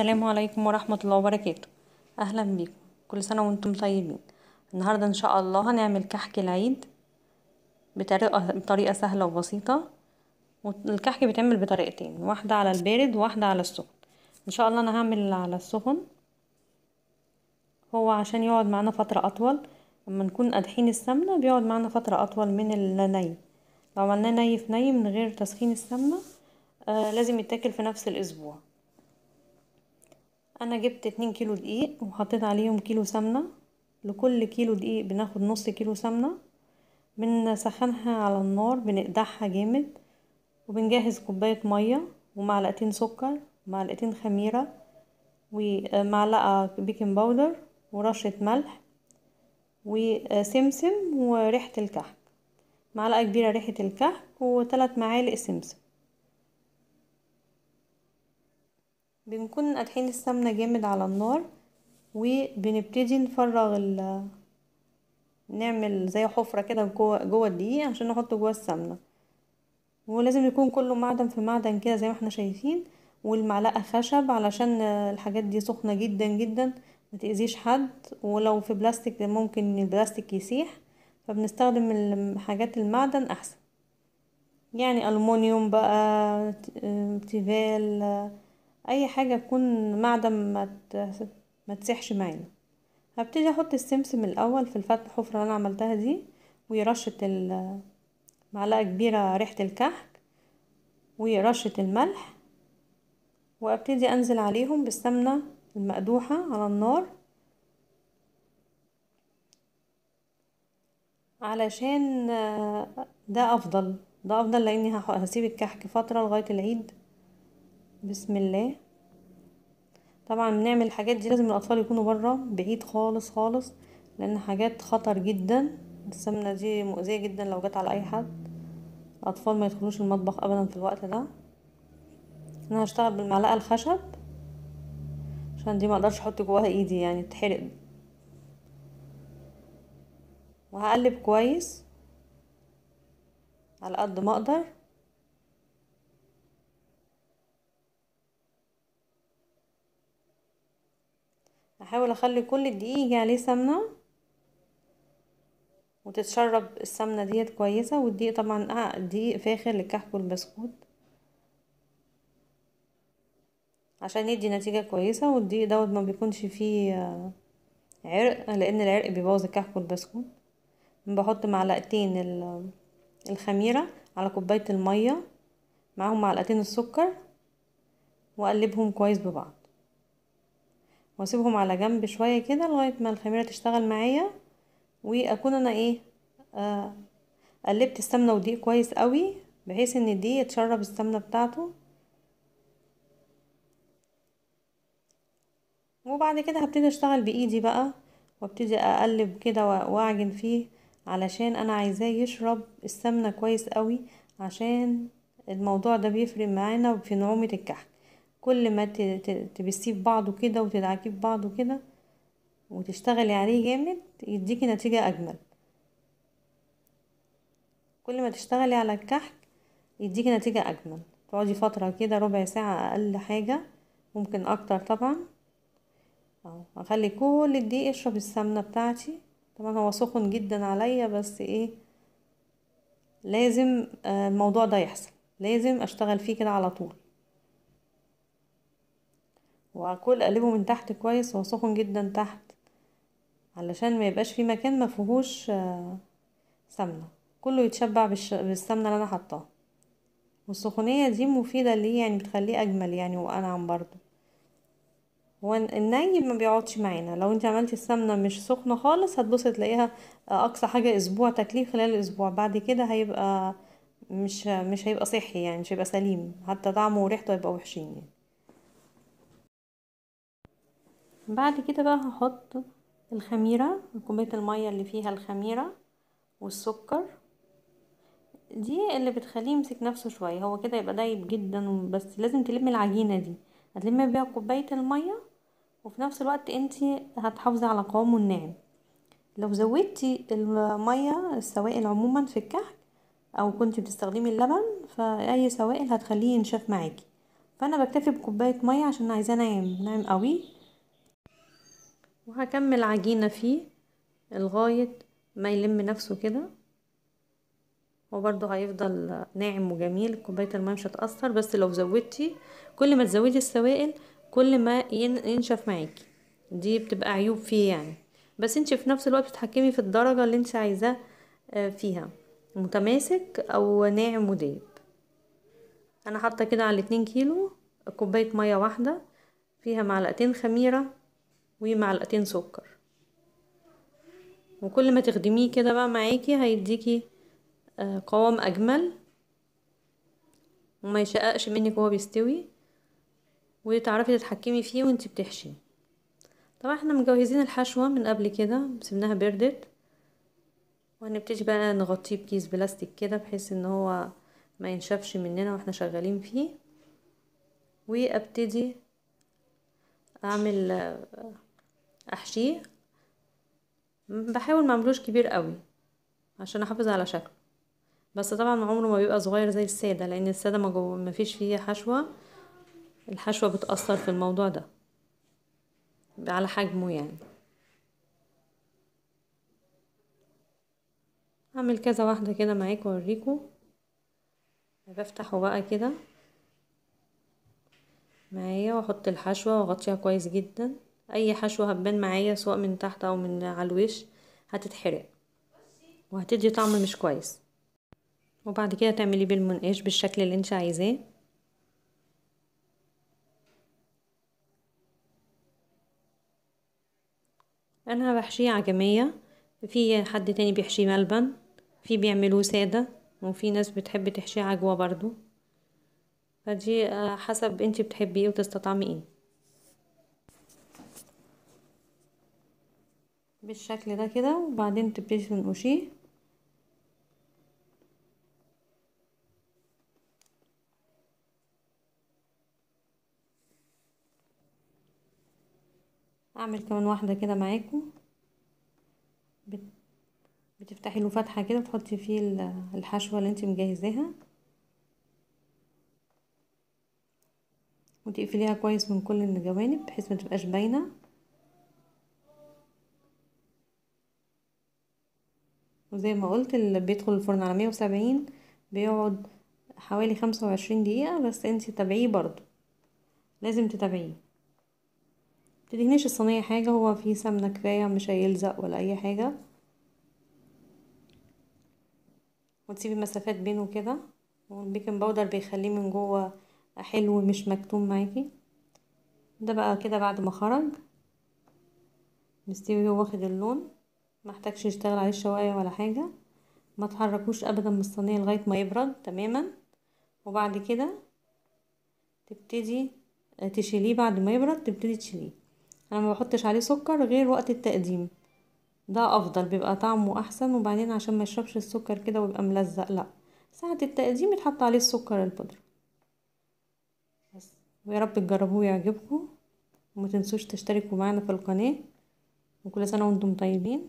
السلام عليكم ورحمة الله وبركاته أهلا بيكم كل سنة وانتم طيبين النهاردة إن شاء الله هنعمل كحك العيد بطريقة, بطريقة سهلة وبسيطة والكحك بيتعمل بطريقتين واحدة على البارد وواحدة على السخن إن شاء الله أنا هعمل على السخن هو عشان يقعد معانا فترة أطول لما نكون قادحين السمنة بيقعد معانا فترة أطول من الني لو عملناه ني في ني من غير تسخين السمنة آه لازم يتاكل في نفس الأسبوع انا جبت اتنين كيلو دقيق وحطيت عليهم كيلو سمنة لكل كيلو دقيق بناخد نص كيلو سمنة بنسخنها على النار بنقدحها جامد وبنجهز كوباية مية ومعلقتين سكر ومعلقتين خميرة ومعلقة بيكنج باودر ورشة ملح وسمسم وريحة الكحك معلقة كبيرة ريحة الكحك وثلاث معالق سمسم بنكون قادحين السمنة جامد على النار وبنبتدي نفرغ ال نعمل زي حفرة كده جوه جوه الدقيق عشان نحطه جوه السمنة ولازم يكون كله معدن في معدن كده زي ما احنا شايفين والمعلقة خشب علشان الحاجات دي سخنة جدا جدا ما تأذيش حد ولو في بلاستيك ممكن البلاستيك يسيح فبنستخدم حاجات المعدن احسن يعني ألمونيوم بقى تيفال اي حاجه تكون معدن ما تسيحش معانا هبتدي احط السمسم الاول في الفتحه الحفره اللي انا عملتها دي ورشه معلقه كبيره ريحه الكحك ورشه الملح وابتدي انزل عليهم بالسمنه المقدوحه على النار علشان آه، ده افضل ده افضل لاني هسيب الكحك فتره لغايه العيد بسم الله طبعا بنعمل الحاجات دي لازم الاطفال يكونوا بره بعيد خالص خالص لان حاجات خطر جدا السمنه دي مؤذيه جدا لو جت على اي حد الاطفال ما يدخلوش المطبخ ابدا في الوقت ده انا هشتغل بالمعلقه الخشب عشان دي ما اقدرش احط جواها ايدي يعني تحرق وهقلب كويس على قد ما اقدر هحاول اخلي كل الدقيق يجي يعني عليه سمنه وتتشرب السمنه ديت كويسه والدقيق طبعا آه دقيق فاخر للكحك والبسكوت عشان يدي نتيجه كويسه والدقيق دوت ما بيكونش فيه آه، عرق لان العرق بيبوظ الكحك والبسكوت بحط معلقتين الخميره على كوبايه الميه معاهم معلقتين السكر واقلبهم كويس ببعض واسيبهم على جنب شوية كده لغاية ما الخميرة تشتغل معايا واكون انا ايه آه قلبت السمنة والدقيق كويس قوي بحيث ان الدقيق يتشرب السمنة بتاعته وبعد كده هبتدي اشتغل بايدي بقى وابتدي اقلب كده واعجن فيه علشان انا عايزاه يشرب السمنة كويس قوي عشان الموضوع ده بيفرق معانا في نعومة الكحك كل ما تبسيه في بعضه كده وتدعكيه في بعضه كده وتشتغلي عليه جامد يديكي نتيجة أجمل كل ما تشتغلي على الكحك يديكي نتيجة أجمل تقعدي فترة كده ربع ساعة أقل حاجة ممكن أكتر طبعا أخلي كل الدقيق يشرب السمنة بتاعتي طبعا هو سخن جدا عليا بس إيه لازم آه، الموضوع ده يحصل لازم أشتغل فيه كده على طول وهكل اقلبه من تحت كويس هو سخن جدا تحت علشان ما يبقاش في مكان ما فيهوش آه، سمنه كله يتشبع بالسمنه اللي انا حطاها والسخونيه دي مفيده ليه يعني بتخليه اجمل يعني وانعم برضو هو الني ما بيقعدش معانا لو انت عملتي السمنه مش سخنه خالص هتبصي تلاقيها آه، اقصى حاجه اسبوع تاكليه خلال الاسبوع بعد كده هيبقى مش مش هيبقى صحي يعني مش هيبقى سليم حتى طعمه وريحته هيبقى وحشين يعني بعد كده بقى هحط الخميرة كوباية المية اللي فيها الخميرة والسكر دي اللي بتخليه يمسك نفسه شوية هو كده يبقى دايب جدا بس لازم تلمي العجينة دي هتلمي بيها كوباية المية وفي نفس الوقت انتي هتحافظي على قوامه الناعم لو زودتي المية السوائل عموما في الكحك او كنتي بتستخدمي اللبن فاي سوائل هتخليه ينشف معاكي فانا بكتفي بكوبايه ميه عشان عايزاه ناعم ناعم قوي وهكمل عجينة فيه لغاية ما يلم نفسه كده وبرضه هيفضل ناعم وجميل كوباية المية مش هتأثر بس لو زودتي كل ما تزودي السوائل كل ما ينشف معاكي دي بتبقى عيوب فيه يعني بس انت في نفس الوقت بتتحكمي في الدرجة اللي انت عايزاه آه، فيها متماسك او ناعم ودايب انا حاطه كده على اتنين كيلو كوبايه ميه واحده فيها معلقتين خميره ومعلقتين سكر وكل ما تخدميه كده بقى معاكي هيديكي آه، قوام اجمل وما يشققش منك وهو بيستوي وتعرفي تتحكمي فيه وانتي بتحشي طبعا احنا مجهزين الحشوه من قبل كده سيبناها بردت وهنبتدي بقى نغطيه بكيس بلاستيك كده بحيث ان هو ما ينشفش مننا واحنا شغالين فيه وابتدي اعمل آه، احشيه بحاول ما اعملوش كبير قوي عشان احافظ على شكله بس طبعا عمره ما بيبقى صغير زي الساده لان الساده ما جو... ما فيش فيه حشوه الحشوه بتاثر في الموضوع ده على حجمه يعني هعمل كذا واحده كده معاكم اوريكم بفتحه بقى كده معايا واحط الحشوه واغطيها كويس جدا اي حشوة هتبان معايا سواء من تحت او من على الوش هتتحرق وهتدي طعم مش كويس وبعد كده تعملي بالمنقاش بالشكل اللي انت عايزاه انا بحشيه عجمية في حد تاني بيحشيه ملبن في بيعملوه سادة وفي ناس بتحب تحشيه عجوة برضو فدي آه، حسب انت ايه وتستطعمي ايه بالشكل ده كده وبعدين تبتدي تنقشيه اعمل كمان واحده كده معاكم بتفتحي له فتحه كده وتحطي فيه الحشوه اللي انت مجهزاها وتقفليها كويس من كل الجوانب بحيث ما تبقاش باينه وزي ما قلت اللي بيدخل الفرن على مية وسبعين بيقعد حوالي خمسة وعشرين دقيقة بس انتي تتابعيه برضو لازم تتابعيه متدهنيش الصينية حاجة هو فيه سمنة كفاية مش هيلزق ولا أي حاجة وتسيبي مسافات بينه كده والبيكنج باودر بيخليه من جوه حلو مش مكتوم معاكي ده بقى كده بعد ما خرج مستوي هو واخد اللون محتاجش يشتغل عليه شوية ولا حاجه ما تحركوش ابدا من الصينيه لغايه ما يبرد تماما وبعد كده تبتدي آه، تشيليه بعد ما يبرد تبتدي تشيليه انا ما بحطش عليه سكر غير وقت التقديم ده افضل بيبقى طعمه احسن وبعدين عشان ما يشربش السكر كده ويبقى ملزق لا ساعه التقديم يتحط عليه السكر البودره بس ويا رب تجربوه يعجبكم وما تنسوش تشتركوا معانا في القناه وكل سنه وانتم طيبين